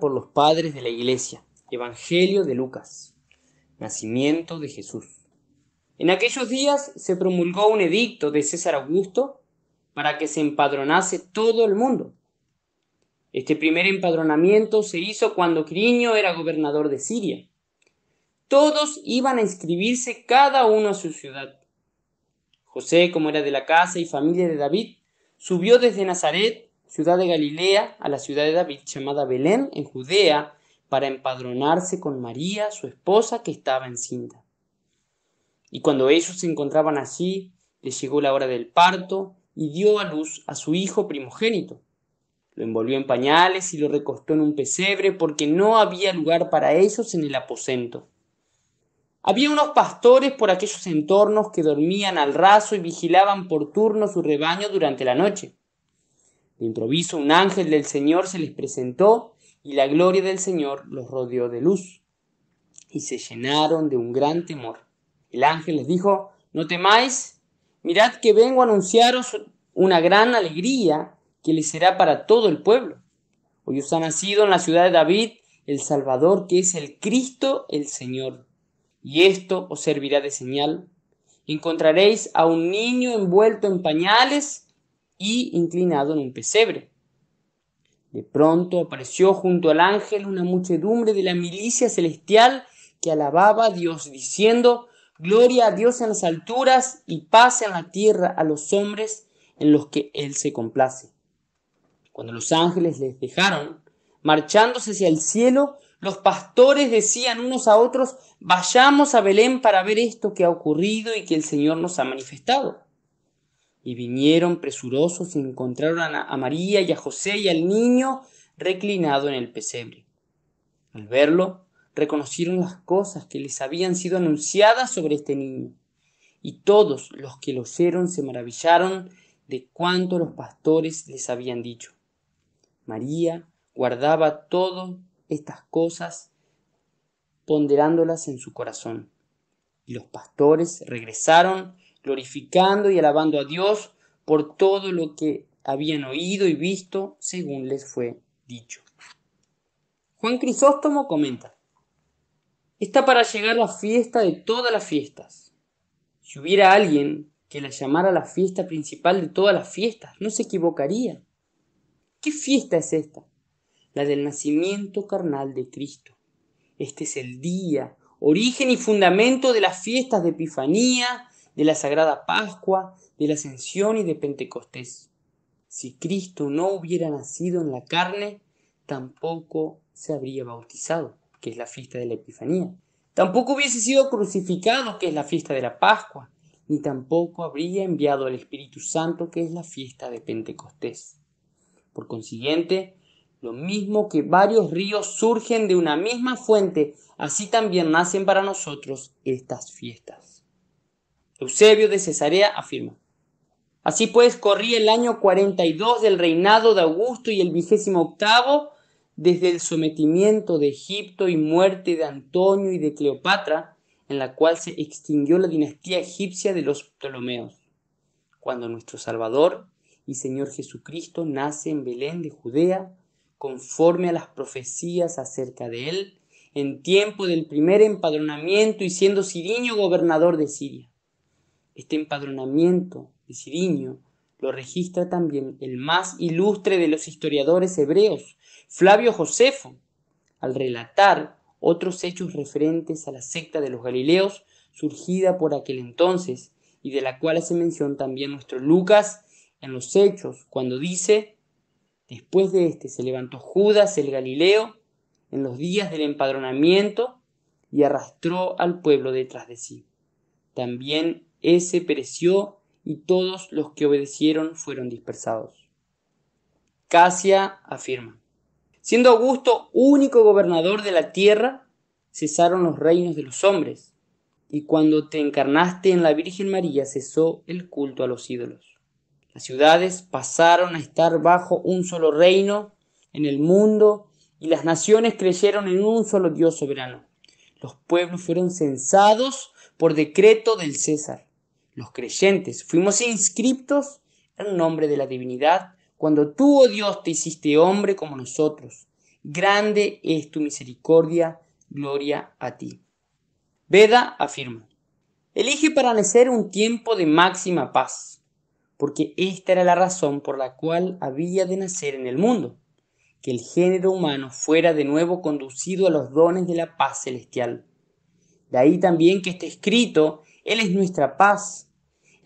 por los padres de la Iglesia. Evangelio de Lucas. Nacimiento de Jesús. En aquellos días se promulgó un edicto de César Augusto para que se empadronase todo el mundo. Este primer empadronamiento se hizo cuando Criño era gobernador de Siria. Todos iban a inscribirse cada uno a su ciudad. José, como era de la casa y familia de David, subió desde Nazaret ciudad de Galilea, a la ciudad de David llamada Belén, en Judea, para empadronarse con María, su esposa, que estaba encinta. Y cuando ellos se encontraban allí, le llegó la hora del parto y dio a luz a su hijo primogénito. Lo envolvió en pañales y lo recostó en un pesebre porque no había lugar para ellos en el aposento. Había unos pastores por aquellos entornos que dormían al raso y vigilaban por turno su rebaño durante la noche. De improviso un ángel del Señor se les presentó y la gloria del Señor los rodeó de luz y se llenaron de un gran temor. El ángel les dijo, no temáis, mirad que vengo a anunciaros una gran alegría que les será para todo el pueblo. Hoy os ha nacido en la ciudad de David el Salvador que es el Cristo el Señor. Y esto os servirá de señal. Encontraréis a un niño envuelto en pañales y inclinado en un pesebre. De pronto apareció junto al ángel una muchedumbre de la milicia celestial que alababa a Dios, diciendo, Gloria a Dios en las alturas y paz en la tierra a los hombres en los que Él se complace. Cuando los ángeles les dejaron, marchándose hacia el cielo, los pastores decían unos a otros, vayamos a Belén para ver esto que ha ocurrido y que el Señor nos ha manifestado. Y vinieron presurosos y encontraron a María y a José y al niño reclinado en el pesebre. Al verlo, reconocieron las cosas que les habían sido anunciadas sobre este niño. Y todos los que lo oyeron se maravillaron de cuanto los pastores les habían dicho. María guardaba todas estas cosas ponderándolas en su corazón. Y los pastores regresaron glorificando y alabando a Dios por todo lo que habían oído y visto según les fue dicho. Juan Crisóstomo comenta, está para llegar la fiesta de todas las fiestas. Si hubiera alguien que la llamara la fiesta principal de todas las fiestas, no se equivocaría. ¿Qué fiesta es esta? La del nacimiento carnal de Cristo. Este es el día, origen y fundamento de las fiestas de Epifanía, de la Sagrada Pascua, de la Ascensión y de Pentecostés. Si Cristo no hubiera nacido en la carne, tampoco se habría bautizado, que es la fiesta de la Epifanía. Tampoco hubiese sido crucificado, que es la fiesta de la Pascua, ni tampoco habría enviado al Espíritu Santo, que es la fiesta de Pentecostés. Por consiguiente, lo mismo que varios ríos surgen de una misma fuente, así también nacen para nosotros estas fiestas. Eusebio de Cesarea afirma. Así pues, corría el año 42 del reinado de Augusto y el vigésimo octavo desde el sometimiento de Egipto y muerte de Antonio y de Cleopatra, en la cual se extinguió la dinastía egipcia de los Ptolomeos, cuando nuestro Salvador y Señor Jesucristo nace en Belén de Judea, conforme a las profecías acerca de él, en tiempo del primer empadronamiento y siendo Sirio gobernador de Siria. Este empadronamiento de siriño lo registra también el más ilustre de los historiadores hebreos, Flavio Josefo, al relatar otros hechos referentes a la secta de los Galileos surgida por aquel entonces y de la cual hace mención también nuestro Lucas en los hechos, cuando dice, después de este se levantó Judas el Galileo en los días del empadronamiento y arrastró al pueblo detrás de sí. También ese pereció y todos los que obedecieron fueron dispersados. Casia afirma, siendo Augusto único gobernador de la tierra, cesaron los reinos de los hombres, y cuando te encarnaste en la Virgen María cesó el culto a los ídolos. Las ciudades pasaron a estar bajo un solo reino en el mundo, y las naciones creyeron en un solo Dios soberano. Los pueblos fueron censados por decreto del César los creyentes, fuimos inscriptos en nombre de la divinidad, cuando tú, oh Dios, te hiciste hombre como nosotros. Grande es tu misericordia, gloria a ti. Veda afirma, elige para nacer un tiempo de máxima paz, porque esta era la razón por la cual había de nacer en el mundo, que el género humano fuera de nuevo conducido a los dones de la paz celestial. De ahí también que está escrito, Él es nuestra paz,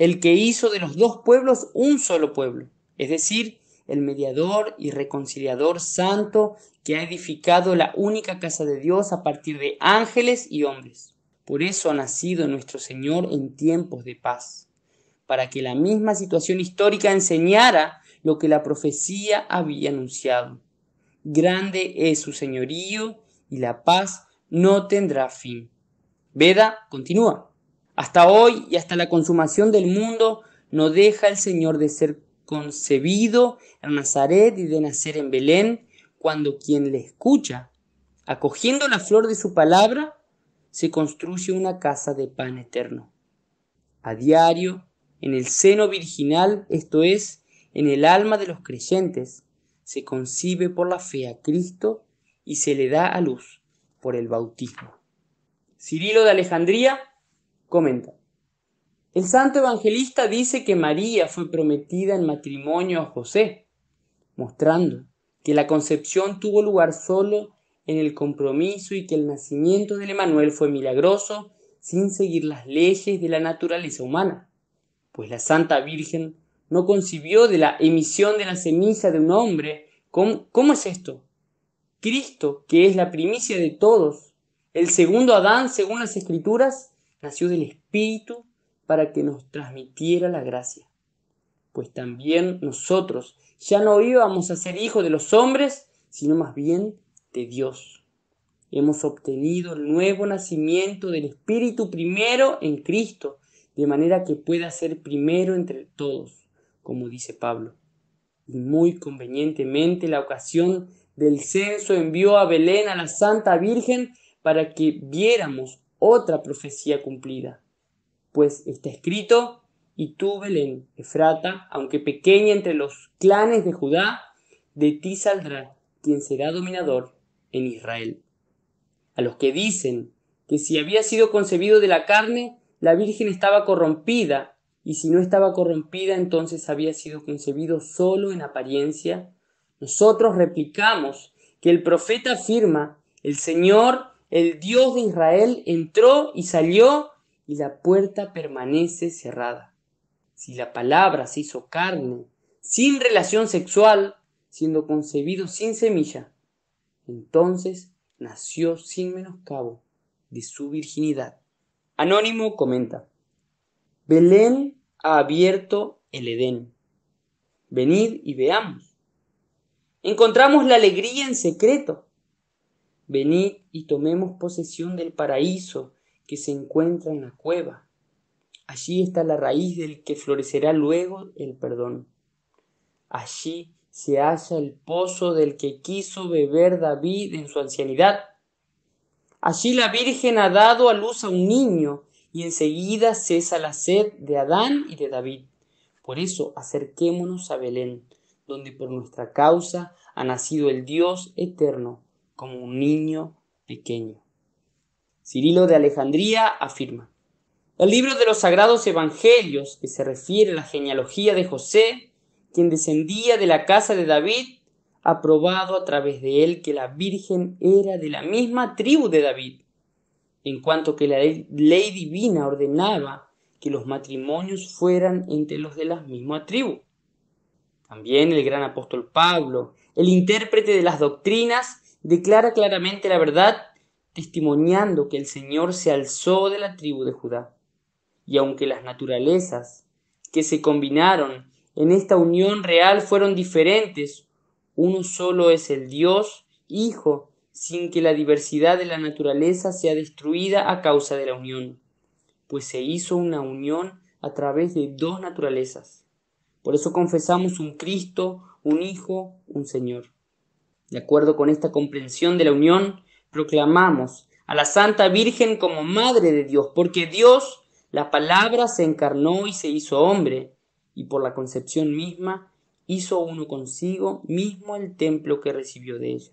el que hizo de los dos pueblos un solo pueblo, es decir, el mediador y reconciliador santo que ha edificado la única casa de Dios a partir de ángeles y hombres. Por eso ha nacido nuestro Señor en tiempos de paz, para que la misma situación histórica enseñara lo que la profecía había anunciado. Grande es su señorío y la paz no tendrá fin. Veda continúa. Hasta hoy y hasta la consumación del mundo no deja el Señor de ser concebido en Nazaret y de nacer en Belén, cuando quien le escucha, acogiendo la flor de su palabra, se construye una casa de pan eterno. A diario, en el seno virginal, esto es, en el alma de los creyentes, se concibe por la fe a Cristo y se le da a luz por el bautismo. Cirilo de Alejandría Comenta. El santo evangelista dice que María fue prometida en matrimonio a José, mostrando que la concepción tuvo lugar solo en el compromiso y que el nacimiento del Emanuel fue milagroso sin seguir las leyes de la naturaleza humana, pues la Santa Virgen no concibió de la emisión de la semilla de un hombre. ¿Cómo, cómo es esto? Cristo, que es la primicia de todos, el segundo Adán según las escrituras, nació del Espíritu para que nos transmitiera la gracia. Pues también nosotros ya no íbamos a ser hijos de los hombres, sino más bien de Dios. Hemos obtenido el nuevo nacimiento del Espíritu primero en Cristo, de manera que pueda ser primero entre todos, como dice Pablo. Y muy convenientemente la ocasión del censo envió a Belén a la Santa Virgen para que viéramos otra profecía cumplida, pues está escrito, y tú, Belén, Efrata, aunque pequeña entre los clanes de Judá, de ti saldrá quien será dominador en Israel. A los que dicen que si había sido concebido de la carne, la Virgen estaba corrompida, y si no estaba corrompida, entonces había sido concebido solo en apariencia, nosotros replicamos que el profeta afirma, el Señor el Dios de Israel entró y salió y la puerta permanece cerrada. Si la palabra se hizo carne, sin relación sexual, siendo concebido sin semilla, entonces nació sin menoscabo de su virginidad. Anónimo comenta, Belén ha abierto el Edén. Venid y veamos. Encontramos la alegría en secreto venid y tomemos posesión del paraíso que se encuentra en la cueva. Allí está la raíz del que florecerá luego el perdón. Allí se halla el pozo del que quiso beber David en su ancianidad. Allí la Virgen ha dado a luz a un niño y enseguida cesa la sed de Adán y de David. Por eso acerquémonos a Belén, donde por nuestra causa ha nacido el Dios eterno como un niño pequeño. Cirilo de Alejandría afirma, el libro de los sagrados evangelios que se refiere a la genealogía de José, quien descendía de la casa de David, ha probado a través de él que la Virgen era de la misma tribu de David, en cuanto que la ley divina ordenaba que los matrimonios fueran entre los de la misma tribu. También el gran apóstol Pablo, el intérprete de las doctrinas, declara claramente la verdad, testimoniando que el Señor se alzó de la tribu de Judá. Y aunque las naturalezas que se combinaron en esta unión real fueron diferentes, uno solo es el Dios, Hijo, sin que la diversidad de la naturaleza sea destruida a causa de la unión, pues se hizo una unión a través de dos naturalezas. Por eso confesamos un Cristo, un Hijo, un Señor. De acuerdo con esta comprensión de la unión, proclamamos a la Santa Virgen como Madre de Dios, porque Dios, la palabra, se encarnó y se hizo hombre, y por la concepción misma hizo uno consigo mismo el templo que recibió de ella.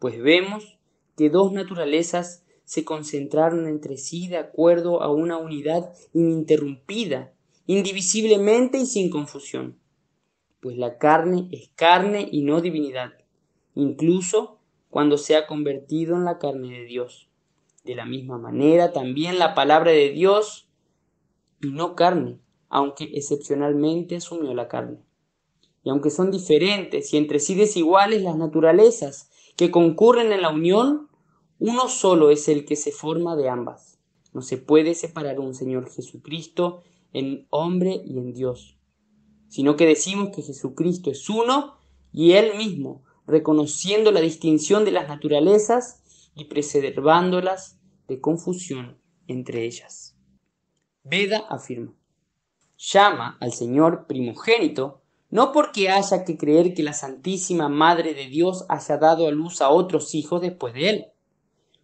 Pues vemos que dos naturalezas se concentraron entre sí de acuerdo a una unidad ininterrumpida, indivisiblemente y sin confusión. Pues la carne es carne y no divinidad, incluso cuando se ha convertido en la carne de Dios. De la misma manera, también la palabra de Dios y no carne, aunque excepcionalmente asumió la carne. Y aunque son diferentes y entre sí desiguales las naturalezas que concurren en la unión, uno solo es el que se forma de ambas. No se puede separar un Señor Jesucristo en hombre y en Dios, sino que decimos que Jesucristo es uno y Él mismo reconociendo la distinción de las naturalezas y preservándolas de confusión entre ellas. Veda afirma, llama al Señor primogénito no porque haya que creer que la Santísima Madre de Dios haya dado a luz a otros hijos después de él,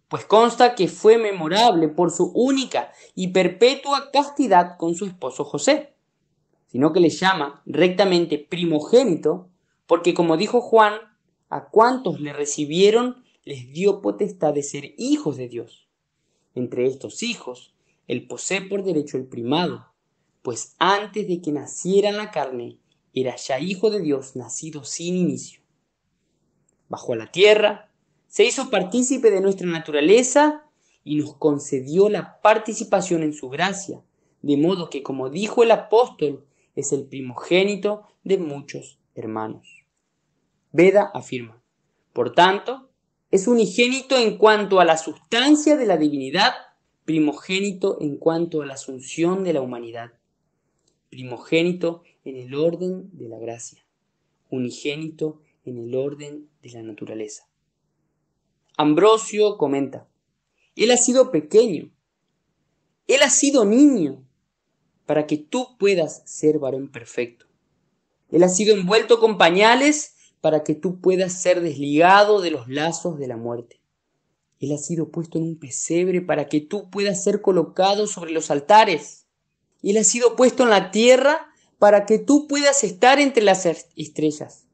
pues consta que fue memorable por su única y perpetua castidad con su esposo José, sino que le llama rectamente primogénito, porque como dijo Juan a cuantos le recibieron les dio potestad de ser hijos de Dios. Entre estos hijos, el posee por derecho el primado, pues antes de que naciera en la carne, era ya hijo de Dios nacido sin inicio. Bajó la tierra, se hizo partícipe de nuestra naturaleza y nos concedió la participación en su gracia, de modo que, como dijo el apóstol, es el primogénito de muchos hermanos. Veda afirma, por tanto, es unigénito en cuanto a la sustancia de la divinidad, primogénito en cuanto a la asunción de la humanidad, primogénito en el orden de la gracia, unigénito en el orden de la naturaleza. Ambrosio comenta, Él ha sido pequeño, Él ha sido niño, para que tú puedas ser varón perfecto. Él ha sido envuelto con pañales para que tú puedas ser desligado de los lazos de la muerte. Él ha sido puesto en un pesebre para que tú puedas ser colocado sobre los altares. Él ha sido puesto en la tierra para que tú puedas estar entre las estrellas.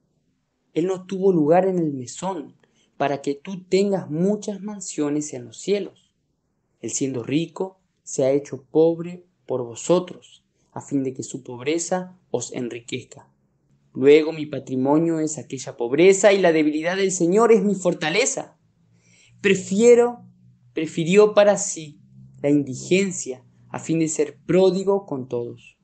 Él no tuvo lugar en el mesón para que tú tengas muchas mansiones en los cielos. Él siendo rico, se ha hecho pobre por vosotros, a fin de que su pobreza os enriquezca. Luego mi patrimonio es aquella pobreza y la debilidad del Señor es mi fortaleza. Prefiero, prefirió para sí la indigencia a fin de ser pródigo con todos.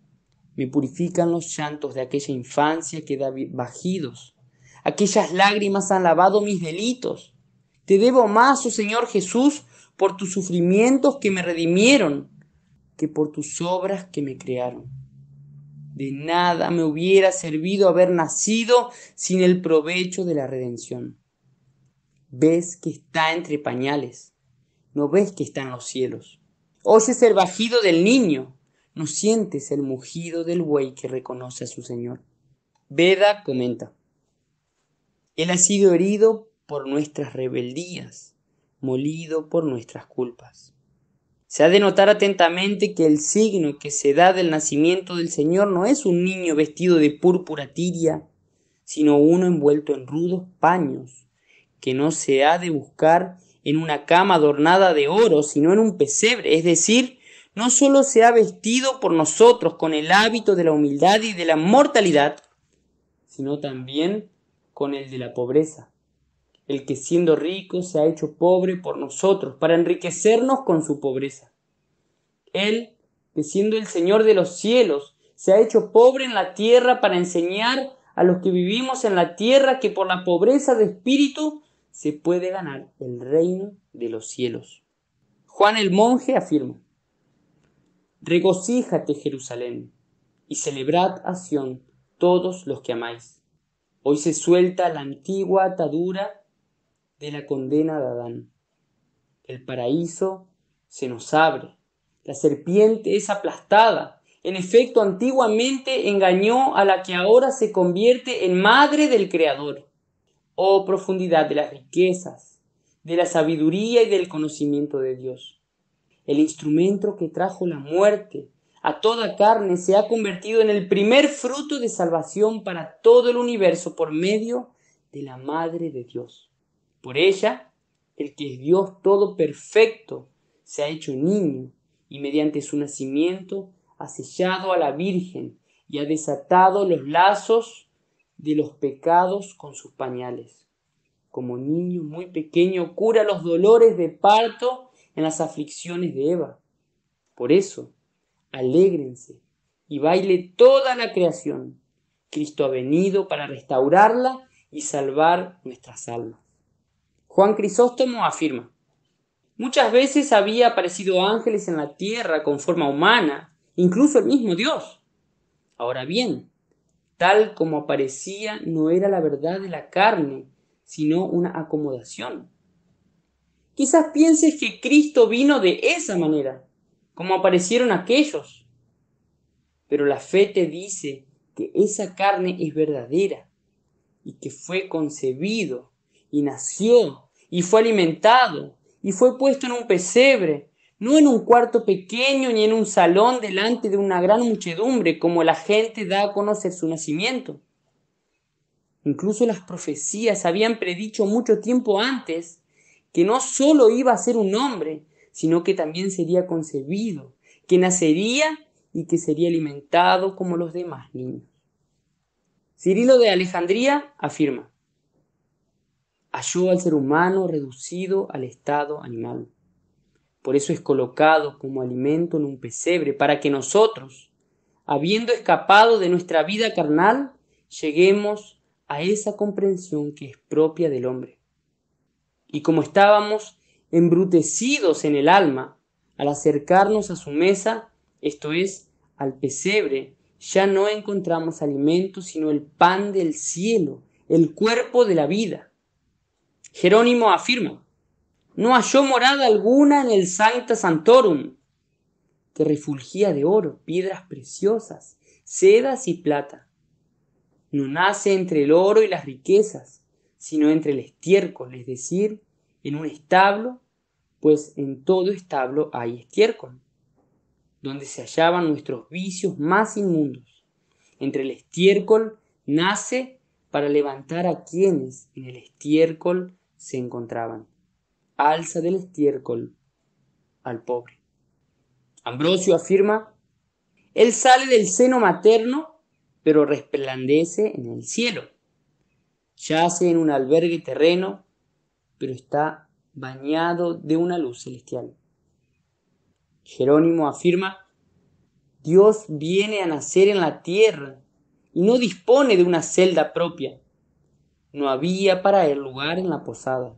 Me purifican los llantos de aquella infancia que da bajidos. Aquellas lágrimas han lavado mis delitos. Te debo más, oh Señor Jesús, por tus sufrimientos que me redimieron, que por tus obras que me crearon. De nada me hubiera servido haber nacido sin el provecho de la redención. Ves que está entre pañales, no ves que está en los cielos. Oyes el bajido del niño, no sientes el mugido del buey que reconoce a su señor. Veda comenta, Él ha sido herido por nuestras rebeldías, molido por nuestras culpas. Se ha de notar atentamente que el signo que se da del nacimiento del Señor no es un niño vestido de púrpura tiria, sino uno envuelto en rudos paños, que no se ha de buscar en una cama adornada de oro, sino en un pesebre, es decir, no solo se ha vestido por nosotros con el hábito de la humildad y de la mortalidad, sino también con el de la pobreza el que siendo rico se ha hecho pobre por nosotros, para enriquecernos con su pobreza. Él, que siendo el Señor de los cielos, se ha hecho pobre en la tierra para enseñar a los que vivimos en la tierra que por la pobreza de espíritu se puede ganar el reino de los cielos. Juan el monje afirma, Regocíjate Jerusalén y celebrad a Sión todos los que amáis. Hoy se suelta la antigua atadura de la condena de Adán. El paraíso se nos abre. La serpiente es aplastada. En efecto, antiguamente engañó a la que ahora se convierte en madre del Creador. Oh profundidad de las riquezas, de la sabiduría y del conocimiento de Dios. El instrumento que trajo la muerte a toda carne se ha convertido en el primer fruto de salvación para todo el universo por medio de la Madre de Dios. Por ella, el que es Dios todo perfecto, se ha hecho niño y mediante su nacimiento ha sellado a la Virgen y ha desatado los lazos de los pecados con sus pañales. Como niño muy pequeño cura los dolores de parto en las aflicciones de Eva. Por eso, alégrense y baile toda la creación. Cristo ha venido para restaurarla y salvar nuestras almas. Juan Crisóstomo afirma, muchas veces había aparecido ángeles en la tierra con forma humana, incluso el mismo Dios. Ahora bien, tal como aparecía no era la verdad de la carne, sino una acomodación. Quizás pienses que Cristo vino de esa manera, como aparecieron aquellos. Pero la fe te dice que esa carne es verdadera y que fue concebido y nació y fue alimentado, y fue puesto en un pesebre, no en un cuarto pequeño ni en un salón delante de una gran muchedumbre, como la gente da a conocer su nacimiento. Incluso las profecías habían predicho mucho tiempo antes que no sólo iba a ser un hombre, sino que también sería concebido, que nacería y que sería alimentado como los demás niños. Cirilo de Alejandría afirma, ayuda al ser humano reducido al estado animal. Por eso es colocado como alimento en un pesebre, para que nosotros, habiendo escapado de nuestra vida carnal, lleguemos a esa comprensión que es propia del hombre. Y como estábamos embrutecidos en el alma, al acercarnos a su mesa, esto es, al pesebre, ya no encontramos alimento sino el pan del cielo, el cuerpo de la vida. Jerónimo afirma, no halló morada alguna en el Sancta Santorum, que refulgía de oro, piedras preciosas, sedas y plata. No nace entre el oro y las riquezas, sino entre el estiércol, es decir, en un establo, pues en todo establo hay estiércol, donde se hallaban nuestros vicios más inmundos. Entre el estiércol nace para levantar a quienes en el estiércol se encontraban alza del estiércol al pobre. Ambrosio afirma, Él sale del seno materno, pero resplandece en el cielo. Yace en un albergue terreno, pero está bañado de una luz celestial. Jerónimo afirma, Dios viene a nacer en la tierra y no dispone de una celda propia. No había para él lugar en la posada.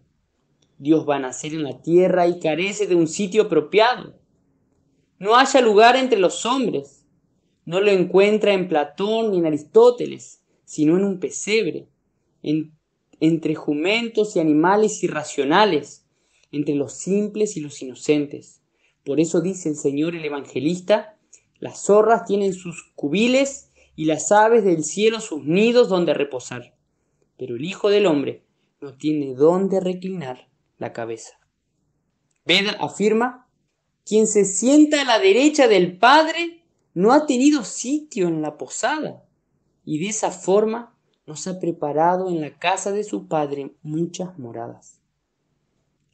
Dios va a nacer en la tierra y carece de un sitio apropiado. No haya lugar entre los hombres. No lo encuentra en Platón ni en Aristóteles, sino en un pesebre, entre jumentos y animales irracionales, entre los simples y los inocentes. Por eso dice el Señor el Evangelista, las zorras tienen sus cubiles y las aves del cielo sus nidos donde reposar pero el Hijo del Hombre no tiene dónde reclinar la cabeza. Ved afirma, quien se sienta a la derecha del Padre no ha tenido sitio en la posada, y de esa forma nos ha preparado en la casa de su Padre muchas moradas.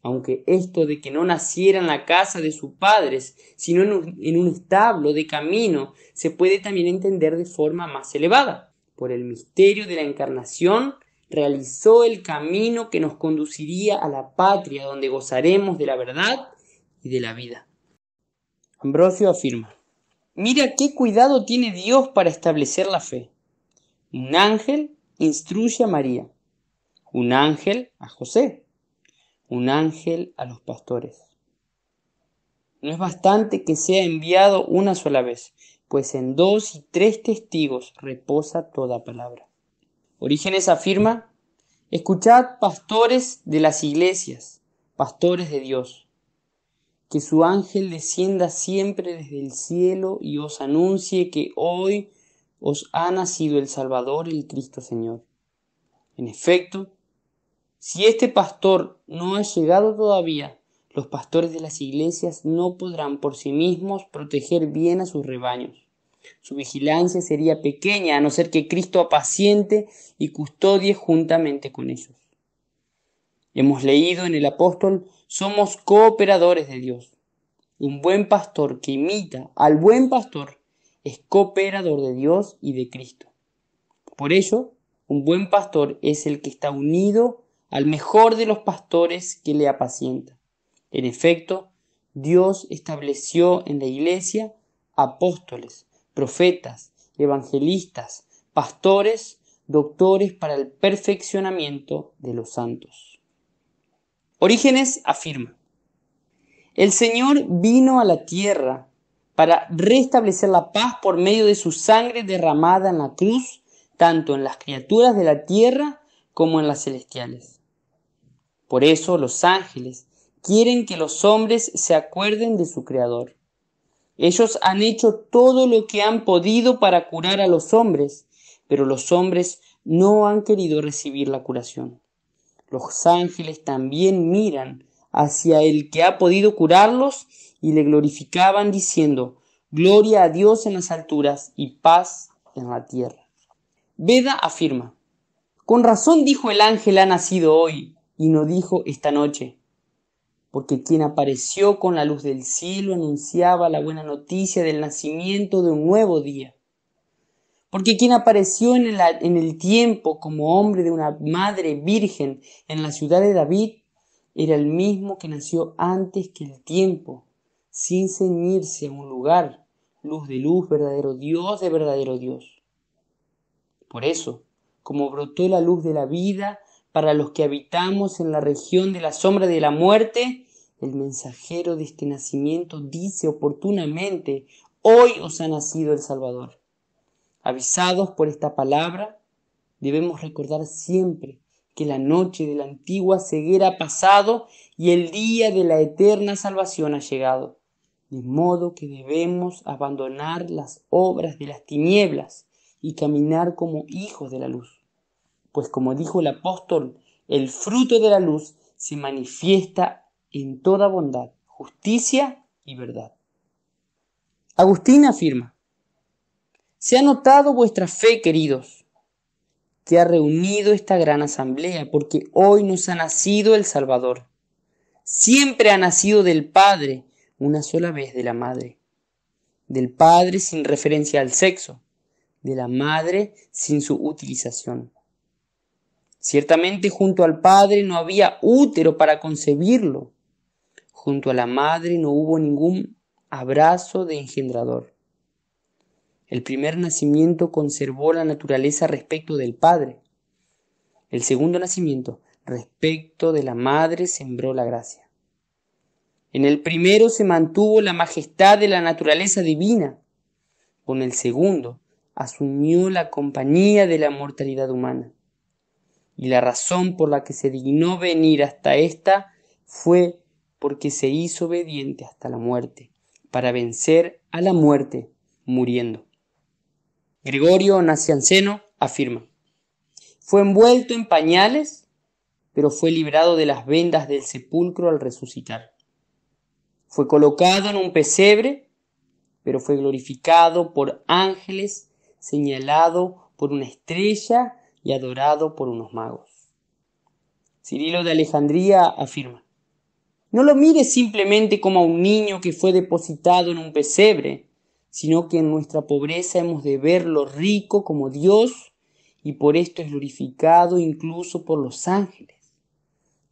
Aunque esto de que no naciera en la casa de sus padres, sino un, en un establo de camino, se puede también entender de forma más elevada, por el misterio de la encarnación realizó el camino que nos conduciría a la patria donde gozaremos de la verdad y de la vida. Ambrosio afirma, mira qué cuidado tiene Dios para establecer la fe. Un ángel instruye a María, un ángel a José, un ángel a los pastores. No es bastante que sea enviado una sola vez, pues en dos y tres testigos reposa toda palabra. Orígenes afirma, escuchad pastores de las iglesias, pastores de Dios, que su ángel descienda siempre desde el cielo y os anuncie que hoy os ha nacido el Salvador, el Cristo Señor. En efecto, si este pastor no ha llegado todavía, los pastores de las iglesias no podrán por sí mismos proteger bien a sus rebaños. Su vigilancia sería pequeña a no ser que Cristo apaciente y custodie juntamente con ellos. Hemos leído en el apóstol, somos cooperadores de Dios. Un buen pastor que imita al buen pastor es cooperador de Dios y de Cristo. Por ello, un buen pastor es el que está unido al mejor de los pastores que le apacienta. En efecto, Dios estableció en la iglesia apóstoles, profetas, evangelistas, pastores, doctores para el perfeccionamiento de los santos. Orígenes afirma, el Señor vino a la tierra para restablecer la paz por medio de su sangre derramada en la cruz, tanto en las criaturas de la tierra como en las celestiales. Por eso los ángeles quieren que los hombres se acuerden de su Creador. Ellos han hecho todo lo que han podido para curar a los hombres, pero los hombres no han querido recibir la curación. Los ángeles también miran hacia el que ha podido curarlos y le glorificaban diciendo, Gloria a Dios en las alturas y paz en la tierra. Veda afirma, Con razón dijo el ángel ha nacido hoy y no dijo esta noche, porque quien apareció con la luz del cielo anunciaba la buena noticia del nacimiento de un nuevo día, porque quien apareció en el, en el tiempo como hombre de una madre virgen en la ciudad de David era el mismo que nació antes que el tiempo, sin ceñirse a un lugar, luz de luz, verdadero Dios de verdadero Dios. Por eso, como brotó la luz de la vida para los que habitamos en la región de la sombra de la muerte, el mensajero de este nacimiento dice oportunamente, hoy os ha nacido el Salvador. Avisados por esta palabra, debemos recordar siempre que la noche de la antigua ceguera ha pasado y el día de la eterna salvación ha llegado. De modo que debemos abandonar las obras de las tinieblas y caminar como hijos de la luz. Pues como dijo el apóstol, el fruto de la luz se manifiesta en toda bondad, justicia y verdad. Agustín afirma, se ha notado vuestra fe, queridos, que ha reunido esta gran asamblea, porque hoy nos ha nacido el Salvador. Siempre ha nacido del Padre, una sola vez de la Madre. Del Padre sin referencia al sexo, de la Madre sin su utilización. Ciertamente junto al Padre no había útero para concebirlo, Junto a la madre no hubo ningún abrazo de engendrador. El primer nacimiento conservó la naturaleza respecto del Padre. El segundo nacimiento respecto de la Madre sembró la gracia. En el primero se mantuvo la majestad de la naturaleza divina. Con el segundo asumió la compañía de la mortalidad humana. Y la razón por la que se dignó venir hasta esta fue porque se hizo obediente hasta la muerte, para vencer a la muerte muriendo. Gregorio Nacianceno afirma, fue envuelto en pañales, pero fue librado de las vendas del sepulcro al resucitar. Fue colocado en un pesebre, pero fue glorificado por ángeles, señalado por una estrella y adorado por unos magos. Cirilo de Alejandría afirma, no lo mires simplemente como a un niño que fue depositado en un pesebre, sino que en nuestra pobreza hemos de verlo rico como Dios y por esto es glorificado incluso por los ángeles.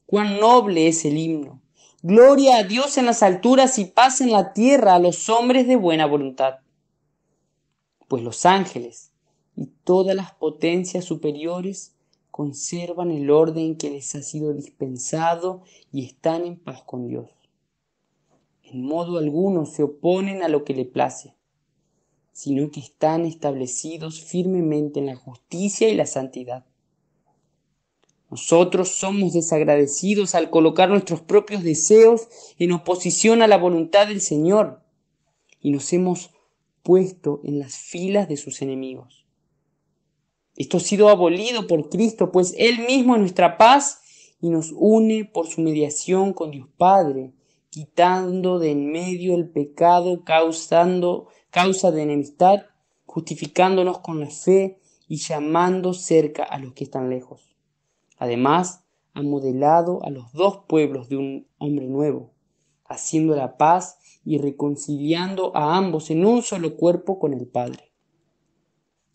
Cuán noble es el himno. Gloria a Dios en las alturas y paz en la tierra a los hombres de buena voluntad. Pues los ángeles y todas las potencias superiores conservan el orden que les ha sido dispensado y están en paz con Dios. En modo alguno se oponen a lo que le place, sino que están establecidos firmemente en la justicia y la santidad. Nosotros somos desagradecidos al colocar nuestros propios deseos en oposición a la voluntad del Señor y nos hemos puesto en las filas de sus enemigos. Esto ha sido abolido por Cristo, pues Él mismo es nuestra paz y nos une por su mediación con Dios Padre, quitando de en medio el pecado, causando causa de enemistad, justificándonos con la fe y llamando cerca a los que están lejos. Además, ha modelado a los dos pueblos de un hombre nuevo, haciendo la paz y reconciliando a ambos en un solo cuerpo con el Padre.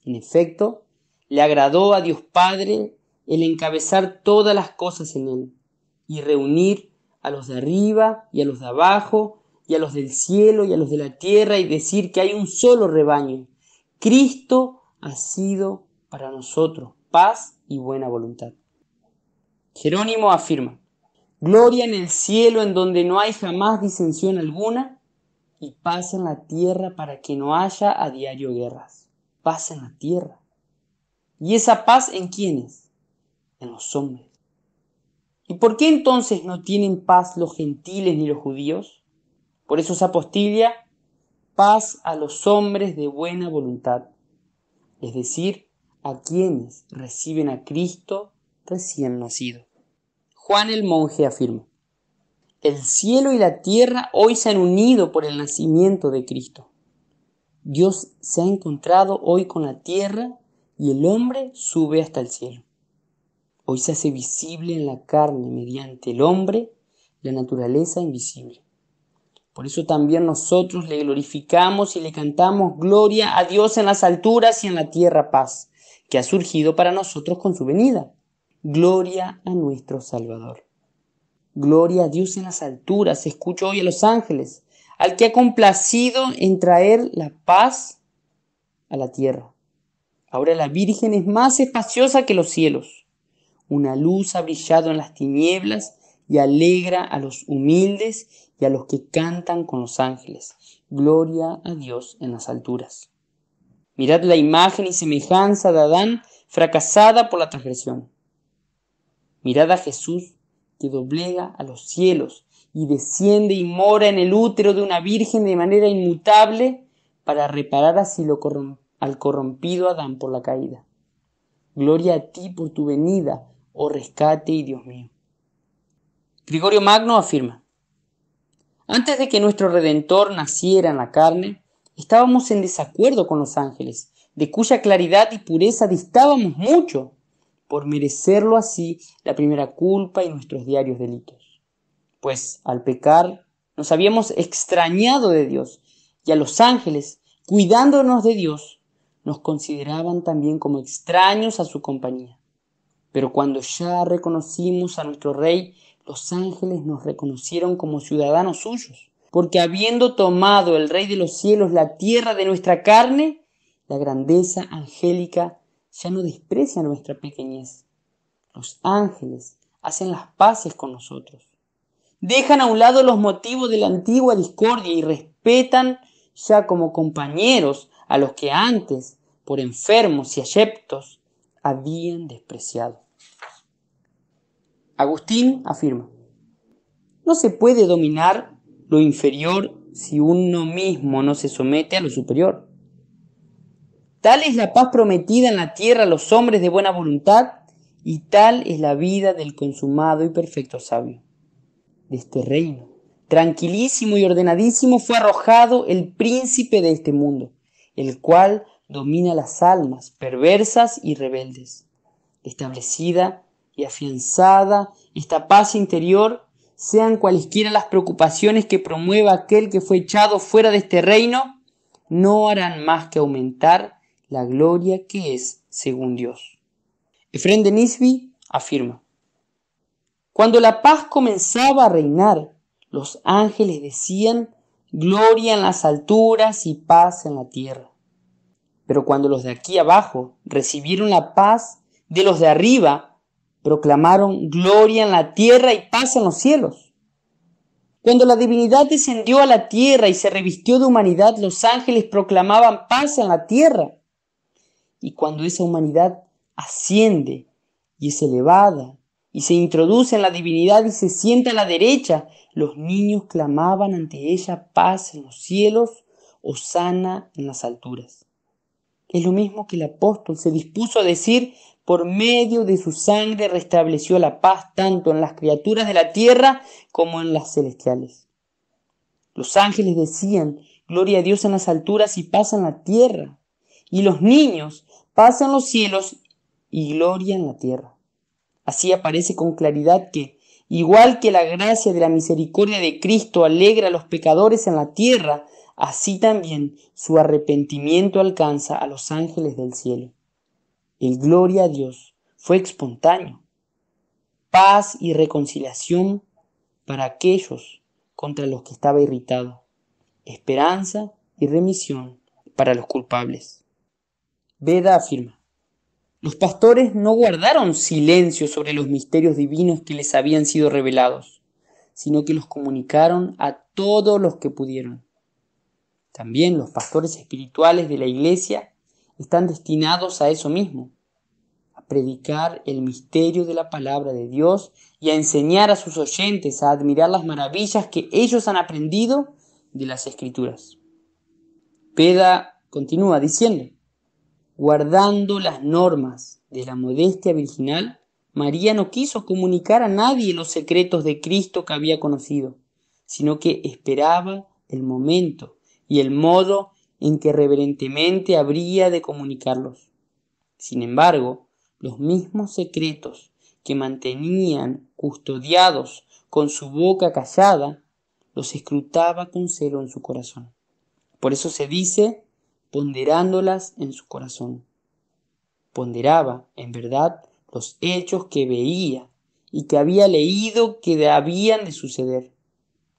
En efecto, le agradó a Dios Padre el encabezar todas las cosas en él y reunir a los de arriba y a los de abajo y a los del cielo y a los de la tierra y decir que hay un solo rebaño. Cristo ha sido para nosotros paz y buena voluntad. Jerónimo afirma, gloria en el cielo en donde no hay jamás disensión alguna y paz en la tierra para que no haya a diario guerras. Paz en la tierra. ¿Y esa paz en quiénes? En los hombres. ¿Y por qué entonces no tienen paz los gentiles ni los judíos? Por eso se apostilla paz a los hombres de buena voluntad, es decir, a quienes reciben a Cristo recién nacido. Juan el monje afirma, el cielo y la tierra hoy se han unido por el nacimiento de Cristo. Dios se ha encontrado hoy con la tierra y el hombre sube hasta el cielo. Hoy se hace visible en la carne mediante el hombre la naturaleza invisible. Por eso también nosotros le glorificamos y le cantamos gloria a Dios en las alturas y en la tierra paz, que ha surgido para nosotros con su venida. Gloria a nuestro Salvador. Gloria a Dios en las alturas, escucho hoy a los ángeles, al que ha complacido en traer la paz a la tierra. Ahora la Virgen es más espaciosa que los cielos. Una luz ha brillado en las tinieblas y alegra a los humildes y a los que cantan con los ángeles. Gloria a Dios en las alturas. Mirad la imagen y semejanza de Adán fracasada por la transgresión. Mirad a Jesús que doblega a los cielos y desciende y mora en el útero de una virgen de manera inmutable para reparar así lo corrompido al corrompido Adán por la caída. Gloria a ti por tu venida, oh rescate y Dios mío. Gregorio Magno afirma, antes de que nuestro Redentor naciera en la carne, estábamos en desacuerdo con los ángeles, de cuya claridad y pureza distábamos mucho, por merecerlo así la primera culpa y nuestros diarios delitos. Pues al pecar nos habíamos extrañado de Dios y a los ángeles, cuidándonos de Dios, nos consideraban también como extraños a su compañía. Pero cuando ya reconocimos a nuestro rey, los ángeles nos reconocieron como ciudadanos suyos, porque habiendo tomado el rey de los cielos la tierra de nuestra carne, la grandeza angélica ya no desprecia nuestra pequeñez. Los ángeles hacen las paces con nosotros. Dejan a un lado los motivos de la antigua discordia y respetan ya como compañeros a los que antes por enfermos y aceptos habían despreciado. Agustín afirma, no se puede dominar lo inferior si uno mismo no se somete a lo superior. Tal es la paz prometida en la tierra a los hombres de buena voluntad y tal es la vida del consumado y perfecto sabio. De este reino, tranquilísimo y ordenadísimo, fue arrojado el príncipe de este mundo, el cual domina las almas perversas y rebeldes. Establecida y afianzada esta paz interior, sean cualesquiera las preocupaciones que promueva aquel que fue echado fuera de este reino, no harán más que aumentar la gloria que es según Dios. Efren de Nisbi afirma, Cuando la paz comenzaba a reinar, los ángeles decían, Gloria en las alturas y paz en la tierra pero cuando los de aquí abajo recibieron la paz de los de arriba, proclamaron gloria en la tierra y paz en los cielos. Cuando la divinidad descendió a la tierra y se revistió de humanidad, los ángeles proclamaban paz en la tierra. Y cuando esa humanidad asciende y es elevada y se introduce en la divinidad y se sienta a la derecha, los niños clamaban ante ella paz en los cielos, o sana en las alturas. Es lo mismo que el apóstol se dispuso a decir, por medio de su sangre restableció la paz tanto en las criaturas de la tierra como en las celestiales. Los ángeles decían, gloria a Dios en las alturas y paz en la tierra. Y los niños, paz en los cielos y gloria en la tierra. Así aparece con claridad que Igual que la gracia de la misericordia de Cristo alegra a los pecadores en la tierra, Así también su arrepentimiento alcanza a los ángeles del cielo. El gloria a Dios fue espontáneo. Paz y reconciliación para aquellos contra los que estaba irritado. Esperanza y remisión para los culpables. Veda afirma, los pastores no guardaron silencio sobre los misterios divinos que les habían sido revelados, sino que los comunicaron a todos los que pudieron también los pastores espirituales de la Iglesia están destinados a eso mismo, a predicar el misterio de la palabra de Dios y a enseñar a sus oyentes a admirar las maravillas que ellos han aprendido de las escrituras. Peda continúa diciendo, guardando las normas de la modestia virginal, María no quiso comunicar a nadie los secretos de Cristo que había conocido, sino que esperaba el momento y el modo en que reverentemente habría de comunicarlos. Sin embargo, los mismos secretos que mantenían custodiados con su boca callada, los escrutaba con celo en su corazón. Por eso se dice, ponderándolas en su corazón. Ponderaba, en verdad, los hechos que veía y que había leído que habían de suceder.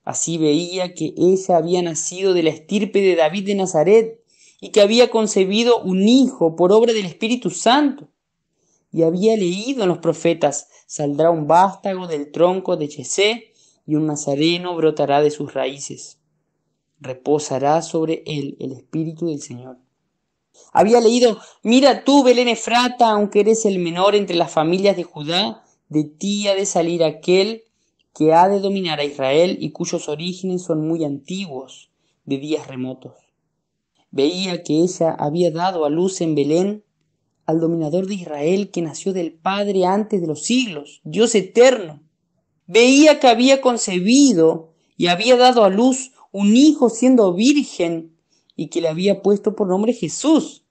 Así veía que ella había nacido de la estirpe de David de Nazaret y que había concebido un hijo por obra del Espíritu Santo. Y había leído en los profetas, saldrá un vástago del tronco de Chesé y un nazareno brotará de sus raíces. Reposará sobre él el Espíritu del Señor. Había leído, mira tú, Belén Efrata, aunque eres el menor entre las familias de Judá, de ti ha de salir aquel que ha de dominar a Israel y cuyos orígenes son muy antiguos, de días remotos. Veía que ella había dado a luz en Belén al dominador de Israel que nació del Padre antes de los siglos, Dios eterno. Veía que había concebido y había dado a luz un hijo siendo virgen y que le había puesto por nombre Jesús.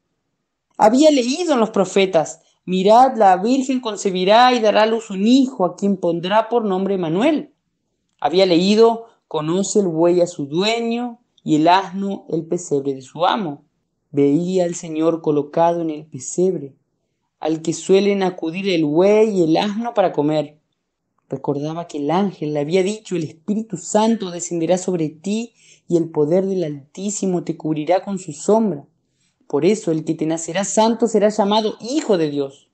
Había leído en los profetas Mirad, la Virgen concebirá y dará luz un hijo, a quien pondrá por nombre Manuel. Había leído, conoce el buey a su dueño y el asno el pesebre de su amo. Veía al Señor colocado en el pesebre, al que suelen acudir el buey y el asno para comer. Recordaba que el ángel le había dicho, el Espíritu Santo descenderá sobre ti y el poder del Altísimo te cubrirá con su sombra. Por eso el que te nacerá santo será llamado Hijo de Dios.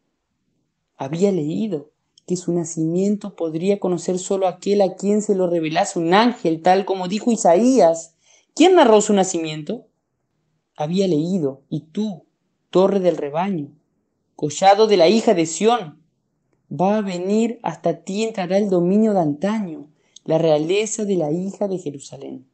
Había leído que su nacimiento podría conocer solo aquel a quien se lo revelase un ángel, tal como dijo Isaías. ¿Quién narró su nacimiento? Había leído, y tú, torre del rebaño, collado de la hija de Sión, va a venir hasta ti entrará el dominio de antaño, la realeza de la hija de Jerusalén.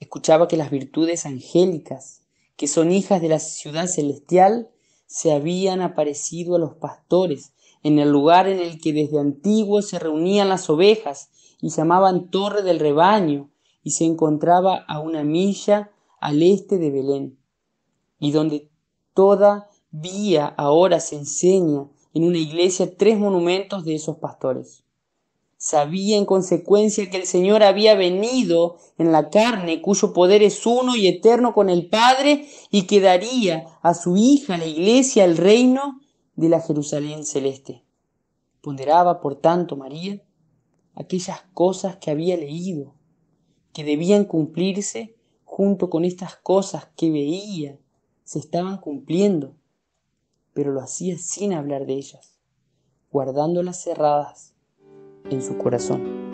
Escuchaba que las virtudes angélicas que son hijas de la ciudad celestial, se habían aparecido a los pastores en el lugar en el que desde antiguo se reunían las ovejas y llamaban torre del rebaño, y se encontraba a una milla al este de Belén, y donde toda vía ahora se enseña en una iglesia tres monumentos de esos pastores. Sabía en consecuencia que el Señor había venido en la carne, cuyo poder es uno y eterno con el Padre, y que daría a su hija, la iglesia, el reino de la Jerusalén celeste. Ponderaba, por tanto, María, aquellas cosas que había leído, que debían cumplirse junto con estas cosas que veía, se estaban cumpliendo, pero lo hacía sin hablar de ellas, guardándolas cerradas en su corazón.